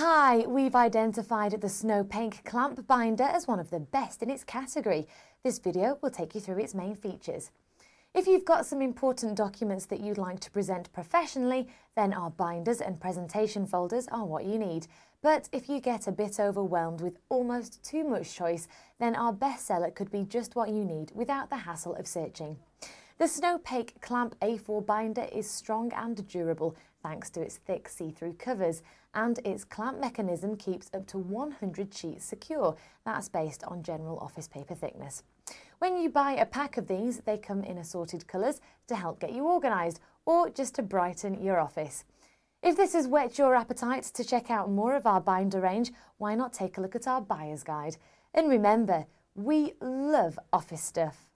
Hi, we've identified the Snow Pink Clamp Binder as one of the best in its category. This video will take you through its main features. If you've got some important documents that you'd like to present professionally, then our binders and presentation folders are what you need. But if you get a bit overwhelmed with almost too much choice, then our bestseller could be just what you need without the hassle of searching. The Snowpake Clamp A4 binder is strong and durable thanks to its thick see-through covers and its clamp mechanism keeps up to 100 sheets secure. That's based on general office paper thickness. When you buy a pack of these, they come in assorted colours to help get you organised or just to brighten your office. If this has whet your appetite to check out more of our binder range, why not take a look at our buyer's guide? And remember, we love office stuff.